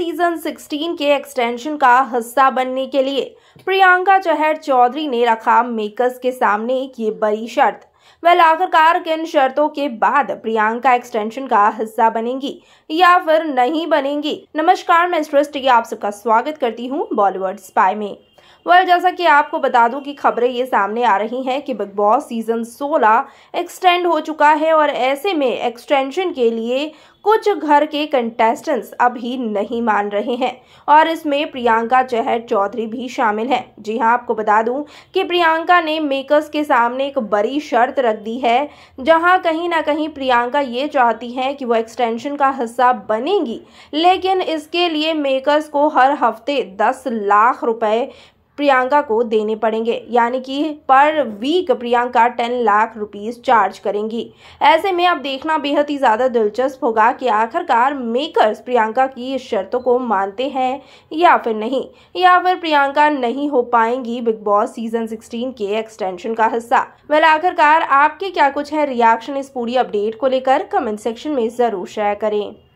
season 16 के extension का हिस्सा बनने के लिए प्रियंका चहर चौधरी ने रखा मेकर्स के सामने ये बड़ी शर्त वेल आखिरकार किन शर्तों के बाद प्रियंका एक्सटेंशन का हिस्सा बनेंगी या फिर नहीं बनेंगी नमस्कार मैं सृष्टि आप सबका स्वागत करती हूँ बॉलीवुड स्पाई में वह जैसा कि आपको बता दूं कि खबरें ये सामने आ रही हैं कि बिग बॉस सीजन 16 एक्सटेंड हो चुका है और ऐसे में एक्सटेंशन के लिए कुछ घर के कंटेस्टेंट्स अभी नहीं मान रहे हैं और इसमें प्रियंका चहर चौधरी भी शामिल हैं जी हाँ आपको बता दूं कि प्रियंका ने मेकर्स के सामने एक बड़ी शर्त रख दी है जहां कहीं ना कहीं प्रियंका ये चाहती हैं कि वो एक्सटेंशन का हिस्सा बनेगी लेकिन इसके लिए मेकर्स को हर हफ्ते दस लाख रुपए प्रियंका को देने पड़ेंगे यानी कि पर week Priyanka ten lakh rupees charge करेंगी ऐसे में अब देखना बेहद ही ज़्यादा दिलचस्प होगा कि आखिरकार मेकर्स प्रियंका की इस शर्तों को मानते हैं या फिर नहीं या फिर प्रियंका नहीं हो पाएंगी बिग बॉस सीजन 16 के एक्सटेंशन का हिस्सा वेल आखिरकार आपके क्या कुछ है रिएक्शन इस पूरी अपडेट को लेकर कमेंट सेक्शन में ज़रूर शेयर करें